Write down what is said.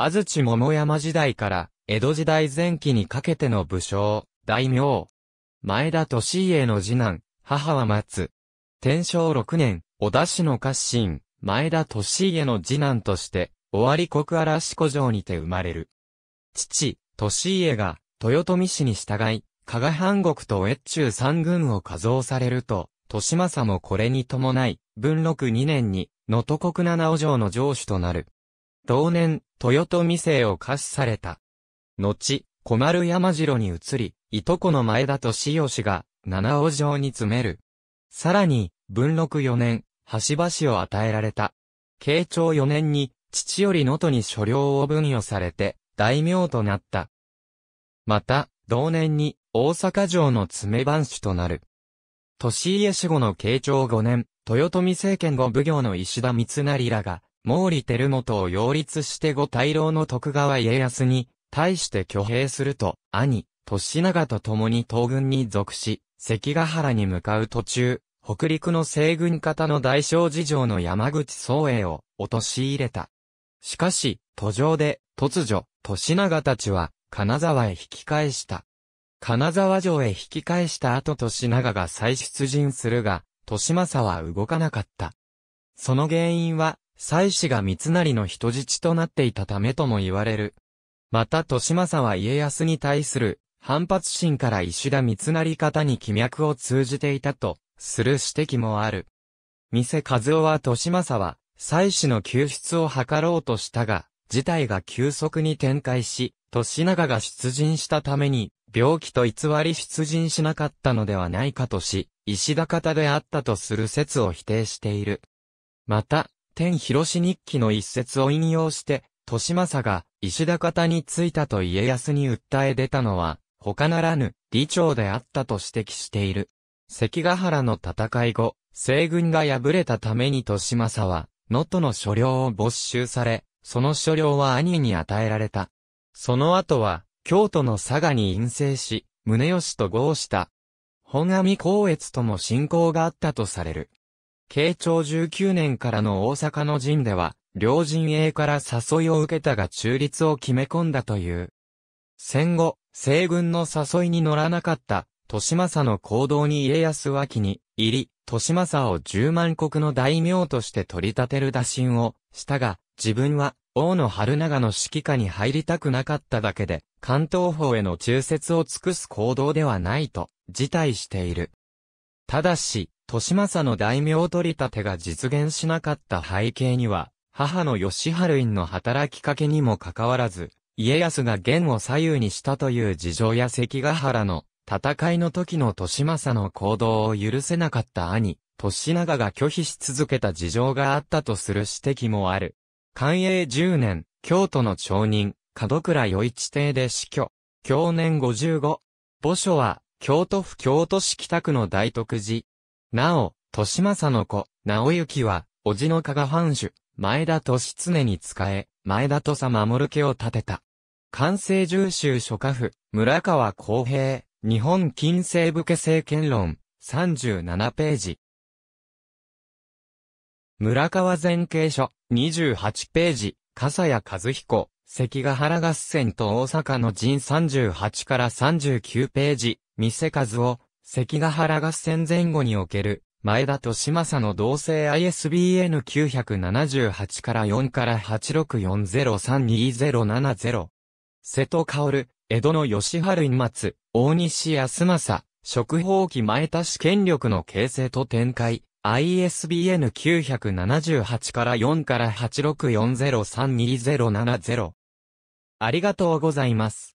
安土桃山時代から、江戸時代前期にかけての武将、大名。前田利家の次男、母は松。天正六年、小田氏の家臣、前田利家の次男として、尾張国荒古城にて生まれる。父、利家が、豊臣氏に従い、加賀藩国と越中三軍を加増されると、利政もこれに伴い、文禄二年に、能登国七尾城の城主となる。同年、豊臣姓を貸しされた。後、小丸山城に移り、いとこの前田と義が、七尾城に詰める。さらに、文禄四年、橋橋を与えられた。慶長四年に、父より能登に所領を分与されて、大名となった。また、同年に、大阪城の詰番主となる。年家死後の慶長五年、豊臣政権後奉行の石田三成らが、毛利輝元を擁立して後大老の徳川家康に、対して挙兵すると、兄、年長と共に東軍に属し、関ヶ原に向かう途中、北陸の西軍方の大正事情の山口宗栄を落とし入れた。しかし、途上で、突如、年長たちは、金沢へ引き返した。金沢城へ引き返した後年長が再出陣するが、年政は動かなかった。その原因は、妻子が三成の人質となっていたためとも言われる。また利政は家康に対する反発心から石田三成方に気脈を通じていたとする指摘もある。店和夫は利政は妻子の救出を図ろうとしたが、事態が急速に展開し、利長が出陣したために病気と偽り出陣しなかったのではないかとし、石田方であったとする説を否定している。また、天広氏日記の一節を引用して、利政が石田方についたと家康に訴え出たのは、他ならぬ、李長であったと指摘している。関ヶ原の戦い後、西軍が敗れたために利政は、能登の所領を没収され、その所領は兄に与えられた。その後は、京都の佐賀に陰性し、宗義と合した。本阿弥光悦とも親交があったとされる。慶長19年からの大阪の陣では、両陣営から誘いを受けたが中立を決め込んだという。戦後、西軍の誘いに乗らなかった、豊政の行動に家康は気に入り、豊政を十万国の大名として取り立てる打診をしたが、自分は王の春長の指揮下に入りたくなかっただけで、関東法への忠説を尽くす行動ではないと、辞退している。ただし、年政の大名取り立てが実現しなかった背景には、母の吉春院の働きかけにもかかわらず、家康が元を左右にしたという事情や関ヶ原の戦いの時の年政の行動を許せなかった兄、年長が拒否し続けた事情があったとする指摘もある。寛永10年、京都の町人、門倉与一帝で死去。去年55。墓所は、京都府京都市北区の大徳寺。なお、年政の子、直行は、叔父の加賀藩主、前田利常に仕え、前田土佐守家を建てた。関西重州諸家府、村川公平、日本近世武家政権論、37ページ。村川前景書、28ページ、笠谷和彦、関ヶ原合戦と大阪の陣38から39ページ、店数を、関ヶ原合戦前後における、前田と島佐の同性 ISBN978 から4から8 6 4 0 3 2 0 7 0瀬戸薫、江戸の吉春松、大西康政、食法期前田市権力の形成と展開。ISBN978 から4から8 6 4 0 3 2 0 7 0ありがとうございます。